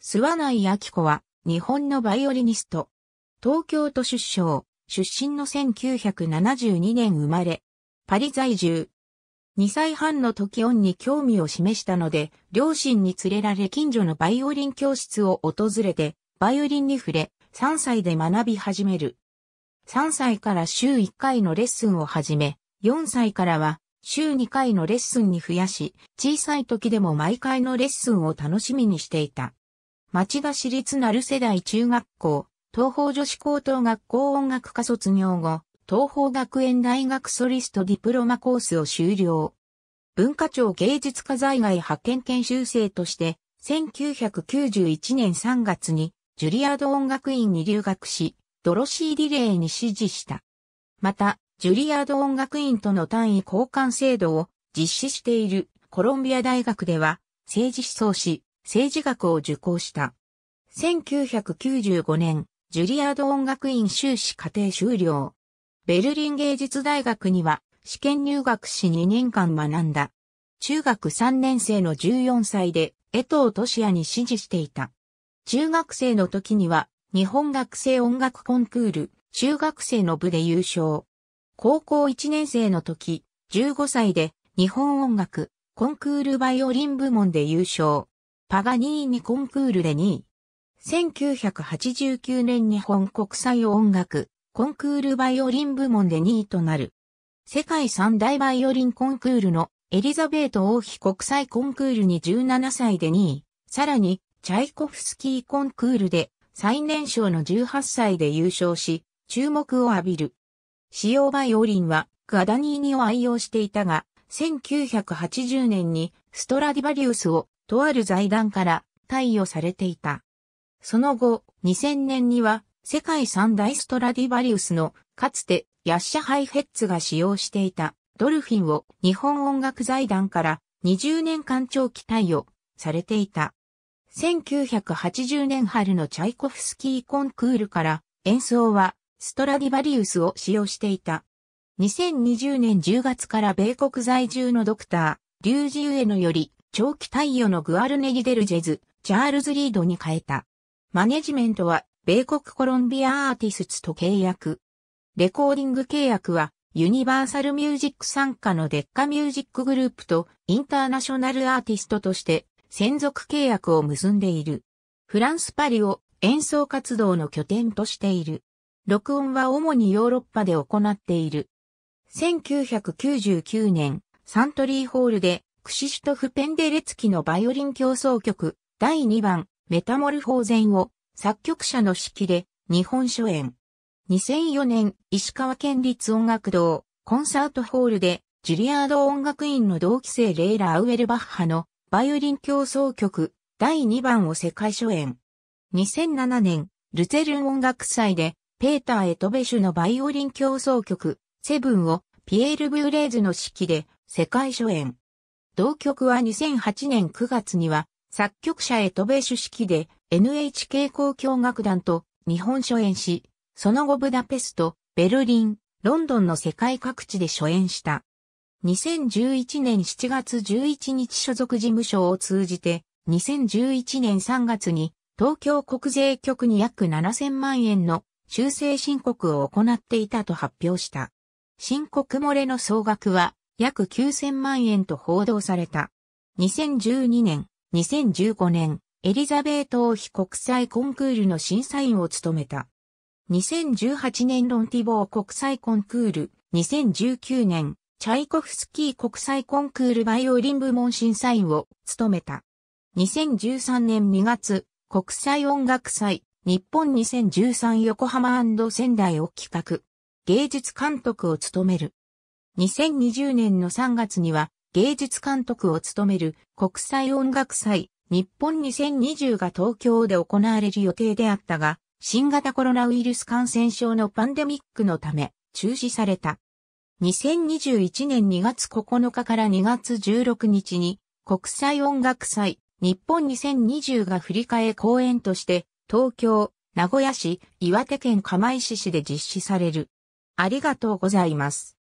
諏訪内明子は、日本のバイオリニスト。東京都出生、出身の1972年生まれ、パリ在住。2歳半の時恩に興味を示したので、両親に連れられ近所のバイオリン教室を訪れて、バイオリンに触れ、3歳で学び始める。3歳から週1回のレッスンを始め、4歳からは週2回のレッスンに増やし、小さい時でも毎回のレッスンを楽しみにしていた。町田市立る世代中学校、東方女子高等学校音楽科卒業後、東方学園大学ソリストディプロマコースを修了。文化庁芸術家在外派遣研修生として、1991年3月にジュリアード音楽院に留学し、ドロシーリレーに指示した。また、ジュリアード音楽院との単位交換制度を実施しているコロンビア大学では、政治思想史、政治学を受講した。1995年、ジュリアード音楽院修士課程修了。ベルリン芸術大学には試験入学し2年間学んだ。中学3年生の14歳で江藤俊也に支持していた。中学生の時には日本学生音楽コンクール、中学生の部で優勝。高校1年生の時、15歳で日本音楽コンクールバイオリン部門で優勝。パガニーニコンクールで2位。1989年日本国際音楽コンクールバイオリン部門で2位となる。世界三大バイオリンコンクールのエリザベート王妃国際コンクールに17歳で2位。さらに、チャイコフスキーコンクールで最年少の18歳で優勝し、注目を浴びる。使用バイオリンはガダニーニを愛用していたが、1980年にストラディバリウスをとある財団から貸与されていた。その後、2000年には世界三大ストラディバリウスのかつてヤッシャハイヘッツが使用していたドルフィンを日本音楽財団から20年間長期貸与されていた。1980年春のチャイコフスキーコンクールから演奏はストラディバリウスを使用していた。2020年10月から米国在住のドクター、リュウジウエノより長期貸与のグアルネギ・デルジェズ、チャールズ・リードに変えた。マネジメントは、米国コロンビアアーティスツと契約。レコーディング契約は、ユニバーサルミュージック参加のデッカミュージックグループとインターナショナルアーティストとして専属契約を結んでいる。フランスパリを演奏活動の拠点としている。録音は主にヨーロッパで行っている。1999年、サントリーホールでクシシュトフ・ペンデレツキのバイオリン競争曲、第2番、メタモルフォーゼンを、作曲者の指揮で、日本初演。2004年、石川県立音楽堂、コンサートホールで、ジュリアード音楽院の同期生レイラ・ー・ウエル・バッハの、バイオリン競争曲、第2番を世界初演。2007年、ルゼルン音楽祭で、ペーター・エトベシュのバイオリン競争曲、セブンを、ピエール・ブーレーズの指揮で、世界初演。同曲は2008年9月には作曲者へ渡米主式で NHK 交響楽団と日本初演し、その後ブダペスト、ベルリン、ロンドンの世界各地で初演した。2011年7月11日所属事務所を通じて、2011年3月に東京国税局に約7000万円の修正申告を行っていたと発表した。申告漏れの総額は約9000万円と報道された。2012年、2015年、エリザベート王妃国際コンクールの審査員を務めた。2018年ロンティボー国際コンクール、2019年、チャイコフスキー国際コンクールバイオリン部門審査員を務めた。2013年2月、国際音楽祭、日本2013横浜仙台を企画、芸術監督を務める。2020年の3月には芸術監督を務める国際音楽祭日本2020が東京で行われる予定であったが、新型コロナウイルス感染症のパンデミックのため中止された。2021年2月9日から2月16日に国際音楽祭日本2020が振り替え公演として東京、名古屋市、岩手県釜石市で実施される。ありがとうございます。